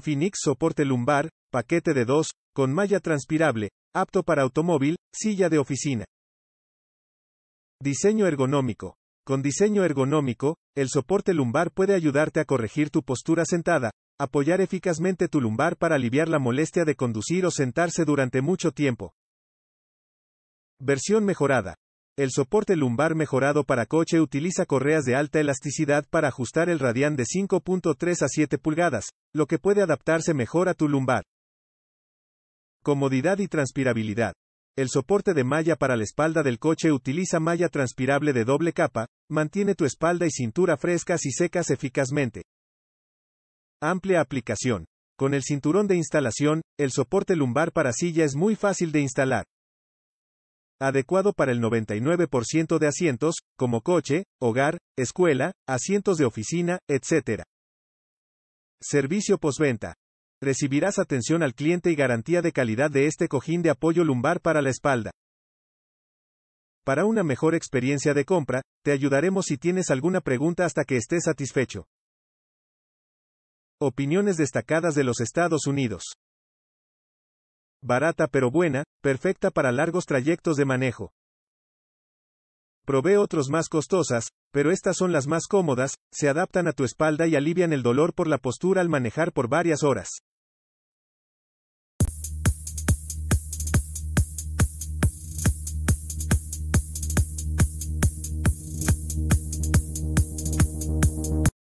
Phoenix soporte lumbar, paquete de 2, con malla transpirable, apto para automóvil, silla de oficina. Diseño ergonómico. Con diseño ergonómico, el soporte lumbar puede ayudarte a corregir tu postura sentada, apoyar eficazmente tu lumbar para aliviar la molestia de conducir o sentarse durante mucho tiempo. Versión mejorada. El soporte lumbar mejorado para coche utiliza correas de alta elasticidad para ajustar el radián de 5.3 a 7 pulgadas, lo que puede adaptarse mejor a tu lumbar. Comodidad y transpirabilidad. El soporte de malla para la espalda del coche utiliza malla transpirable de doble capa, mantiene tu espalda y cintura frescas y secas eficazmente. Amplia aplicación. Con el cinturón de instalación, el soporte lumbar para silla es muy fácil de instalar adecuado para el 99% de asientos, como coche, hogar, escuela, asientos de oficina, etc. Servicio postventa. Recibirás atención al cliente y garantía de calidad de este cojín de apoyo lumbar para la espalda. Para una mejor experiencia de compra, te ayudaremos si tienes alguna pregunta hasta que estés satisfecho. Opiniones destacadas de los Estados Unidos barata pero buena, perfecta para largos trayectos de manejo. Probé otros más costosas, pero estas son las más cómodas, se adaptan a tu espalda y alivian el dolor por la postura al manejar por varias horas.